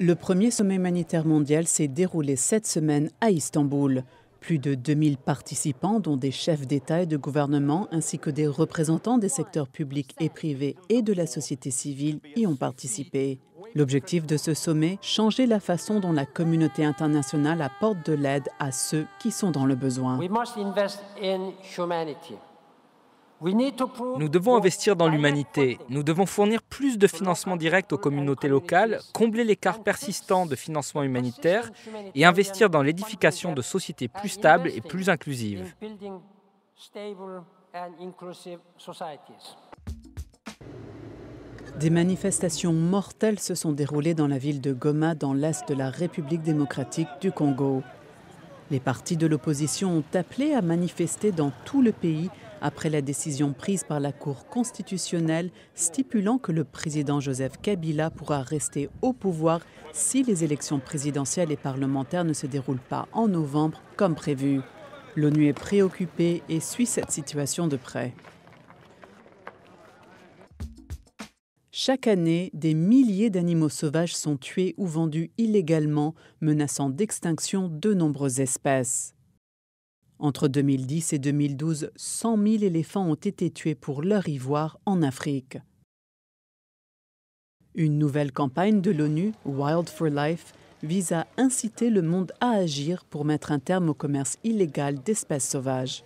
Le premier sommet humanitaire mondial s'est déroulé cette semaine à Istanbul. Plus de 2000 participants, dont des chefs d'État et de gouvernement, ainsi que des représentants des secteurs publics et privés et de la société civile, y ont participé. L'objectif de ce sommet, changer la façon dont la communauté internationale apporte de l'aide à ceux qui sont dans le besoin. Nous devons investir dans l'humanité, nous devons fournir plus de financement direct aux communautés locales, combler l'écart persistant de financement humanitaire et investir dans l'édification de sociétés plus stables et plus inclusives. Des manifestations mortelles se sont déroulées dans la ville de Goma, dans l'est de la République démocratique du Congo. Les partis de l'opposition ont appelé à manifester dans tout le pays après la décision prise par la Cour constitutionnelle stipulant que le président Joseph Kabila pourra rester au pouvoir si les élections présidentielles et parlementaires ne se déroulent pas en novembre comme prévu. L'ONU est préoccupée et suit cette situation de près. Chaque année, des milliers d'animaux sauvages sont tués ou vendus illégalement, menaçant d'extinction de nombreuses espèces. Entre 2010 et 2012, 100 000 éléphants ont été tués pour leur ivoire en Afrique. Une nouvelle campagne de l'ONU, Wild for Life, vise à inciter le monde à agir pour mettre un terme au commerce illégal d'espèces sauvages.